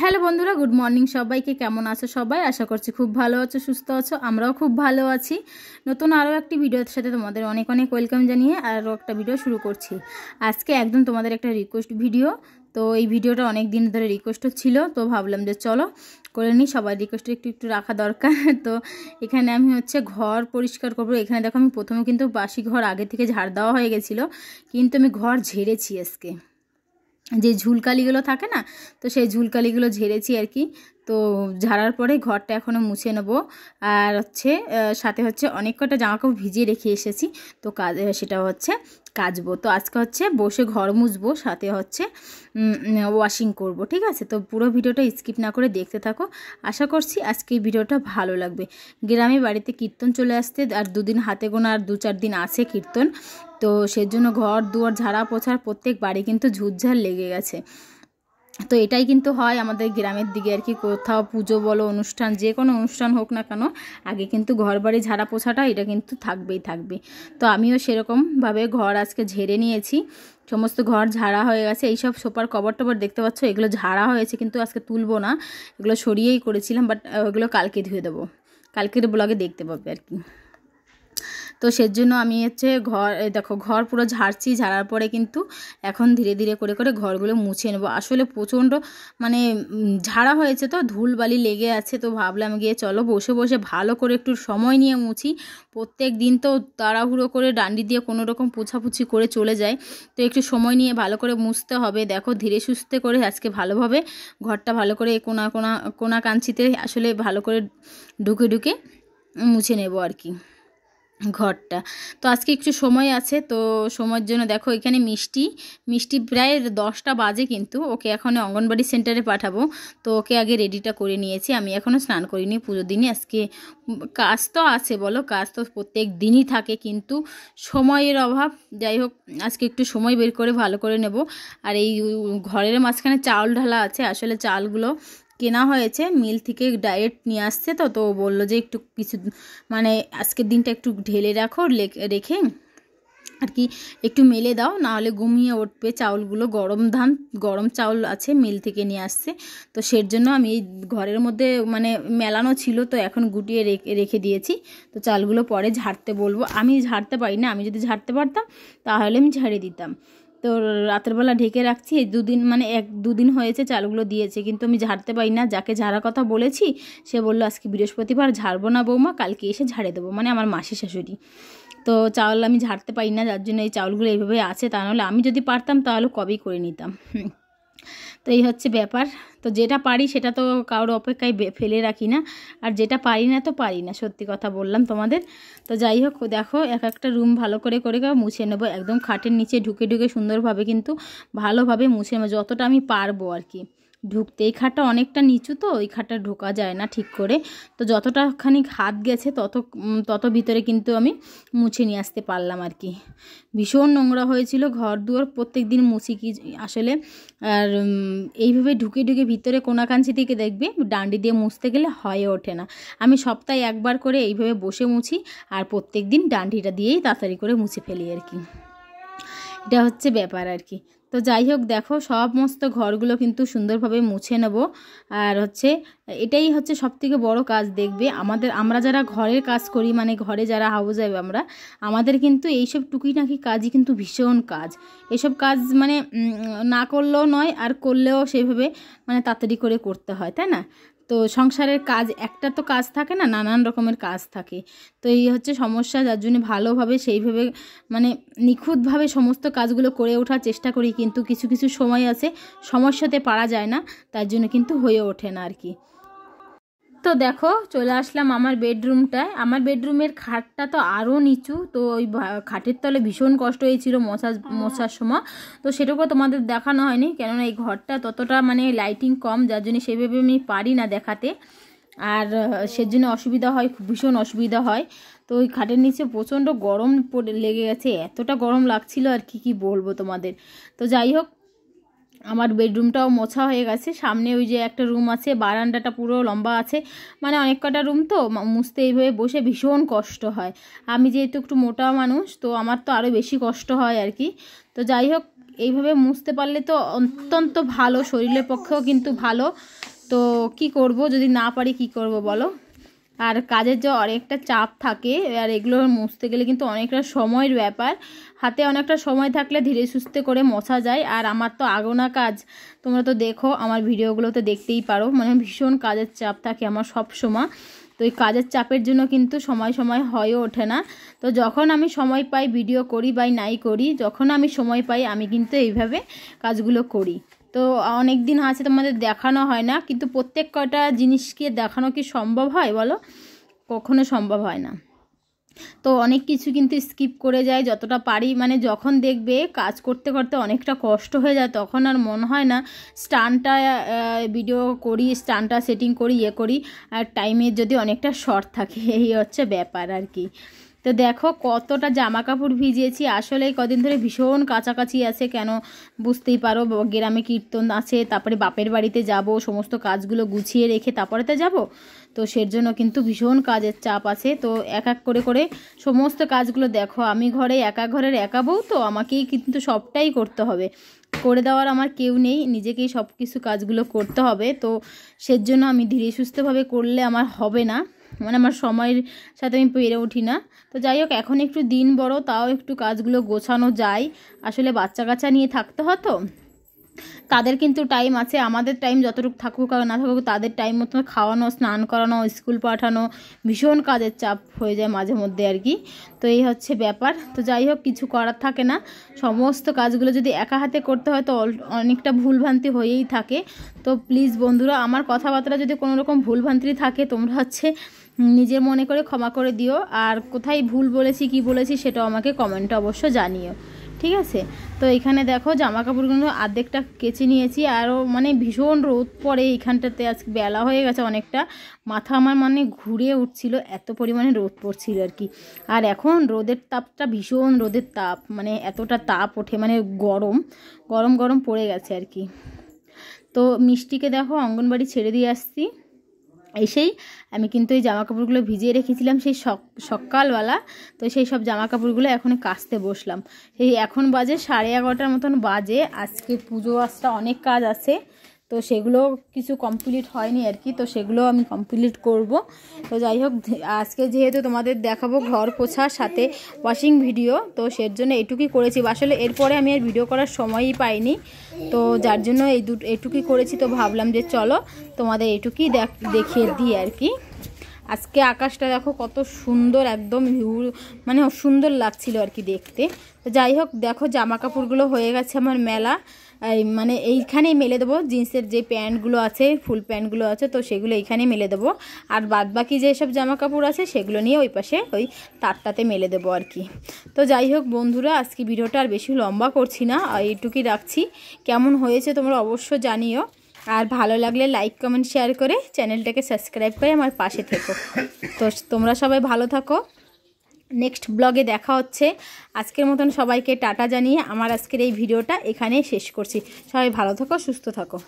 hello বন্ধুরা good morning সবাইকে কেমন আছো সবাই আশা করছি খুব ভালো আছো সুস্থ আছো আমরাও খুব ভালো আছি নতুন আরও একটি ভিডিওর সাথে তোমাদের অনেক অনেক ওয়েলকাম জানিয়ে আরও একটা ভিডিও শুরু করছি আজকে একদম তোমাদের একটা রিকোয়েস্ট ভিডিও তো এই ভিডিওটা অনেক দিন ধরে রিকোয়েস্টও ছিল তো ভাবলাম যে চলো করে নিই সবার রিকোয়েস্ট একটু একটু রাখা দরকার তো এখানে আমি হচ্ছে ঘর পরিষ্কার করবো এখানে দেখো আমি প্রথমে কিন্তু বাসি ঘর আগে থেকে ঝাড় দেওয়া হয়ে গেছিলো কিন্তু আমি ঘর ঝেড়েছি আজকে যে ঝুলকালিগুলো থাকে না তো সেই ঝুলকালিগুলো ঝেড়েছি আর কি তো ঝাড়ার পরে ঘরটা এখনও মুছে নেব আর হচ্ছে সাথে হচ্ছে অনেক কটা জামাকাপড় ভিজিয়ে রেখে এসেছি তো কাজ সেটা হচ্ছে কাচবো তো আজকে হচ্ছে বসে ঘর মুছবো সাথে হচ্ছে ওয়াশিং করব ঠিক আছে তো পুরো ভিডিওটা স্কিপ না করে দেখতে থাকো আশা করছি আজকে এই ভিডিওটা ভালো লাগবে গ্রামে বাড়িতে কীর্তন চলে আসতে আর দুদিন হাতে গোনা আর দু চার দিন আছে কীর্তন তো সেজন্য ঘর দুয়ার ঝাড়া পোছার প্রত্যেক বাড়ি কিন্তু ঝুটঝাড় লেগে গেছে তো এটাই কিন্তু হয় আমাদের গ্রামের দিকে আর কি কোথাও পুজো বলো অনুষ্ঠান যে কোনো অনুষ্ঠান হোক না কেন আগে কিন্তু ঘর বাড়ি ঝাড়া পোছাটা এটা কিন্তু থাকবেই থাকবে তো আমিও সেরকমভাবে ঘর আজকে ঝেড়ে নিয়েছি সমস্ত ঘর ঝাড়া হয়ে গেছে এইসব সোপার কবর টবর দেখতে পাচ্ছ এগুলো ঝাড়া হয়েছে কিন্তু আজকে তুলবো না এগুলো সরিয়েই করেছিলাম বাট ওগুলো কালকে ধুয়ে দেবো কালকের ব্লগে দেখতে পাবে আর কি তো সেজন্য আমি হচ্ছে ঘর দেখো ঘর পুরো ঝাড়ছি ঝাড়ার পরে কিন্তু এখন ধীরে ধীরে করে করে ঘরগুলো মুছে নেবো আসলে প্রচণ্ড মানে ঝাড়া হয়েছে তো ধুলবালি লেগে আছে তো ভাবলাম গিয়ে চলো বসে বসে ভালো করে একটু সময় নিয়ে মুছি প্রত্যেক দিন তো তাড়াহুড়ো করে ডান্ডি দিয়ে কোনো রকম পোছাপুছি করে চলে যায় তো একটু সময় নিয়ে ভালো করে মুছতে হবে দেখো ধীরে সুস্থে করে আজকে ভালোভাবে ঘরটা ভালো করে কোনা কোনা কোনা কাঞ্চিতে আসলে ভালো করে ঢুকে ঢুকে মুছে নেব আর কি ঘরটা তো আজকে একটু সময় আছে তো সময়ের জন্য দেখো এখানে মিষ্টি মিষ্টি প্রায় দশটা বাজে কিন্তু ওকে এখন অঙ্গনবাড়ি সেন্টারে পাঠাবো তো ওকে আগে রেডিটা করে নিয়েছি আমি এখনও স্নান করিনি পুজো দিনে আজকে কাজ তো আছে বলো কাজ তো প্রত্যেক দিনই থাকে কিন্তু সময়ের অভাব যাই হোক আজকে একটু সময় বের করে ভালো করে নেব আর এই ঘরের মাঝখানে চাল ঢালা আছে আসলে চালগুলো কেনা হয়েছে মিল থেকে ডায়েট নিয়ে আসছে তো তো বললো যে একটু কিছু মানে আজকের দিনটা একটু ঢেলে রাখো রেখে আর কি একটু মেলে দাও নাহলে ঘুমিয়ে উঠবে চাউলগুলো গরম ধান গরম চাউল আছে মিল থেকে নিয়ে আসছে তো সের জন্য আমি ঘরের মধ্যে মানে মেলানো ছিল তো এখন গুটিয়ে রেখে দিয়েছি তো চালগুলো পরে ঝাড়তে বলবো আমি ঝাড়তে পারি না আমি যদি ঝাড়তে পারতাম তাহলে আমি ঝাড়ে দিতাম তো রাতেরবেলা ঢেকে রাখছি এই দুদিন মানে এক দুদিন হয়েছে চালগুলো দিয়েছে কিন্তু আমি ঝাড়তে পারি না যাকে ঝাড়ার কথা বলেছি সে বললো আজকে বৃহস্পতিবার ঝাড়বো না বৌমা কালকে এসে ঝাড়ে দেবো মানে আমার মাসি শাশুড়ি তো চাউল আমি ঝাড়তে পারি না যার জন্য এই চাউলগুলো এইভাবে আছে তা নাহলে আমি যদি পারতাম তাহলে কবেই করে নিতাম তো এই হচ্ছে ব্যাপার তো যেটা পারি সেটা তো কারোর অপেক্ষায় ফেলে রাখি না আর যেটা পারি না তো পারি না সত্যি কথা বললাম তোমাদের তো যাই হোক দেখো এক একটা রুম ভালো করে করে মুছে নেবো একদম খাটের নিচে ঢুকে ঢুকে সুন্দরভাবে কিন্তু ভালোভাবে মুছে নেবো যতটা আমি পারবো আর কি ঢুকতে এই খাটটা অনেকটা নিচু তো এই খাটটা ঢোকা যায় না ঠিক করে তো যতটা হাত গেছে তত তত ভিতরে কিন্তু আমি মুছে নিয়ে আসতে পারলাম আর কি ভীষণ নোংরা হয়েছিল ঘর দুয়ার প্রত্যেক দিন মুছি কি আসলে আর এইভাবে ঢুকে ঢুকে ভিতরে কোনাকাঞ্চি থেকে দেখবে ডান্ডি দিয়ে মুছতে গেলে হয়ে ওঠে না আমি সপ্তাহে একবার করে এইভাবে বসে মুছি আর প্রত্যেক দিন ডান্ডিটা দিয়েই তাড়াতাড়ি করে মুছে ফেলি আর কি এটা হচ্ছে ব্যাপার আর কি তো যাই হোক দেখো সমস্ত ঘরগুলো কিন্তু সুন্দরভাবে মুছে নেব আর হচ্ছে এটাই হচ্ছে সবথেকে বড় কাজ দেখবে আমাদের আমরা যারা ঘরের কাজ করি মানে ঘরে যারা হাউস যাবে আমরা আমাদের কিন্তু এইসব টুকিটাকি কাজই কিন্তু ভীষণ কাজ এসব কাজ মানে না করলেও নয় আর করলেও সেভাবে মানে তাড়াতাড়ি করে করতে হয় তাই না তো সংসারের কাজ একটা তো কাজ থাকে না নানান রকমের কাজ থাকে তো এই হচ্ছে সমস্যা যার জন্য ভালোভাবে সেইভাবে মানে নিখুঁতভাবে সমস্ত কাজগুলো করে ওঠার চেষ্টা করি কিন্তু কিছু কিছু সময় আছে সমস্যাতে পারা যায় না তার জন্য কিন্তু হয়ে ওঠে না আর কি তো দেখো চলে আসলাম আমার বেডরুমটায় আমার বেডরুমের খাটটা তো আরও নিচু তো ওই খাটের তলে ভীষণ কষ্ট হয়েছিল মশা মশার সময় তো সেটুকু তোমাদের দেখানো হয়নি কেননা এই ঘরটা ততটা মানে লাইটিং কম যার জন্য সেভাবে আমি পারি না দেখাতে আর জন্য অসুবিধা হয় ভীষণ অসুবিধা হয় তো ওই খাটের নিচে প্রচণ্ড গরম লেগে গেছে এতটা গরম লাগছিল আর কি কি বলবো তোমাদের তো যাই হোক আমার বেডরুমটাও মোছা হয়ে গেছে সামনে ওই যে একটা রুম আছে বারান্দাটা পুরো লম্বা আছে মানে অনেক কটা রুম তো মুছতে এইভাবে বসে ভীষণ কষ্ট হয় আমি যেহেতু একটু মোটা মানুষ তো আমার তো আরও বেশি কষ্ট হয় আর কি তো যাই হোক এইভাবে মুছতে পারলে তো অত্যন্ত ভালো শরীরের পক্ষেও কিন্তু ভালো তো কি করব যদি না পারি কি করব বলো আর কাজের যে অনেকটা চাপ থাকে আর এগুলো মুছতে গেলে কিন্তু অনেকটা সময়ের ব্যাপার হাতে অনেকটা সময় থাকলে ধীরে সুস্থে করে মশা যায় আর আমার তো আগোনা কাজ তোমরা তো দেখো আমার ভিডিওগুলোতে দেখতেই পারো মানে ভীষণ কাজের চাপ থাকে আমার সব সময় তো এই কাজের চাপের জন্য কিন্তু সময় সময় হয়ে ওঠে না তো যখন আমি সময় পাই ভিডিও করি বা নাই করি যখন আমি সময় পাই আমি কিন্তু এইভাবে কাজগুলো করি তো অনেক দিন আছে তোমাদের দেখানো হয় না কিন্তু প্রত্যেক কটা জিনিসকে দেখানো কি সম্ভব হয় বলো কখনো সম্ভব হয় না তো অনেক কিছু কিন্তু স্কিপ করে যায় যতটা পারি মানে যখন দেখবে কাজ করতে করতে অনেকটা কষ্ট হয়ে যায় তখন আর মন হয় না স্টানটা ভিডিও করি স্টানটা সেটিং করি ইয়ে করি আর টাইমের যদি অনেকটা শর্ট থাকে এই হচ্ছে ব্যাপার আর কি তো দেখো কতটা জামা কাপড় ভিজিয়েছি আসলে কদিন ধরে ভীষণ কাছাকাছি আছে কেন বুঝতেই পারো গ্রামে কীর্তন আছে তারপরে বাপের বাড়িতে যাব সমস্ত কাজগুলো গুছিয়ে রেখে তারপরে তো যাবো তো সের জন্য কিন্তু ভীষণ কাজের চাপ আছে তো এক এক করে করে সমস্ত কাজগুলো দেখো আমি ঘরে একা ঘরের একা বউ তো আমাকেই কিন্তু সবটাই করতে হবে করে দেওয়ার আমার কেউ নেই নিজেকেই সব কিছু কাজগুলো করতে হবে তো সের জন্য আমি ধীরে সুস্থভাবে করলে আমার হবে না মানে আমার সময়ের সাথে আমি পেরে উঠি না তো যাই হোক এখন একটু দিন বড় তাও একটু কাজগুলো গোছানো যায় আসলে বাচ্চা কাচ্চা নিয়ে থাকতে হতো তাদের কিন্তু টাইম আছে আমাদের টাইম যতটুকু থাকুক আর না থাকুক তাদের টাইম মতো খাওয়ানো স্নান করানো স্কুল পাঠানো ভীষণ কাজের চাপ হয়ে যায় মাঝে মধ্যে আর কি তো এই হচ্ছে ব্যাপার তো যাই হোক কিছু করার থাকে না সমস্ত কাজগুলো যদি একা হাতে করতে হয় তো অনেকটা ভুলভ্রান্তি হয়েই থাকে তো প্লিজ বন্ধুরা আমার কথাবার্তা যদি কোনো রকম ভুলভ্রান্তি থাকে তোমরা হচ্ছে নিজের মনে করে ক্ষমা করে দিও আর কোথায় ভুল বলেছি কি বলেছি সেটাও আমাকে কমেন্টে অবশ্য জানিও ঠিক আছে তো এখানে দেখো জামা কাপড়গুলো আর্ধেকটা কেচে নিয়েছি আরও মানে ভীষণ রোদ পড়ে এইখানটাতে আজকে বেলা হয়ে গেছে অনেকটা মাথা আমার মানে ঘুরে উঠছিল এত পরিমাণে রোদ পড়ছিল আর কি আর এখন রোদের তাপটা ভীষণ রোদের তাপ মানে এতটা তাপ ওঠে মানে গরম গরম গরম পড়ে গেছে আর কি তো মিষ্টিকে দেখো অঙ্গনবাড়ি ছেড়ে দিয়ে আসছি এসেই আমি কিন্তু এই জামা কাপড়গুলো ভিজিয়ে রেখেছিলাম সেই সক সকালবেলা তো সেই সব জামা কাপড়গুলো এখন কাচতে বসলাম সেই এখন বাজে সাড়ে এগারোটার মতন বাজে আজকে পুজো আসটা অনেক কাজ আছে তো সেগুলো কিছু কমপ্লিট হয়নি আর কি তো সেগুলো আমি কমপ্লিট করব তো যাই হোক আজকে যেহেতু তোমাদের দেখাবো ঘর পোছার সাথে ওয়াশিং ভিডিও তো সের জন্য এটুকুই করেছি আসলে এরপরে আমি আর ভিডিও করার সময়ই পাইনি তো যার জন্য এই দু এটুকুই করেছি তো ভাবলাম যে চলো তোমাদের এটুকুই দেখিয়ে দিই আর কি আজকে আকাশটা দেখো কত সুন্দর একদম ভিউ মানে সুন্দর লাগছিল আর কি দেখতে তো যাই হোক দেখো জামা কাপড়গুলো হয়ে গেছে আমার মেলা মানে এইখানেই মেলে দেবো জিন্সের যে প্যান্টগুলো আছে ফুল প্যান্টগুলো আছে তো সেগুলো এইখানে মেলে দেবো আর বাদ বাকি যেসব জামা কাপড় আছে সেগুলো নিয়ে ওই পাশে ওই তারটাতে মেলে দেবো আর কি তো যাই হোক বন্ধুরা আজকে ভিডিওটা আর বেশি লম্বা করছি না এইটুকুই রাখছি কেমন হয়েছে তোমরা অবশ্য জানিও আর ভালো লাগলে লাইক কমেন্ট শেয়ার করে চ্যানেলটাকে সাবস্ক্রাইব করে আমার পাশে থেকো তো তোমরা সবাই ভালো থাকো নেক্সট ব্লগে দেখা হচ্ছে আজকের মতন সবাইকে টাটা জানিয়ে আমার আজকের এই ভিডিওটা এখানে শেষ করছি সবাই ভালো থাকো সুস্থ থাকো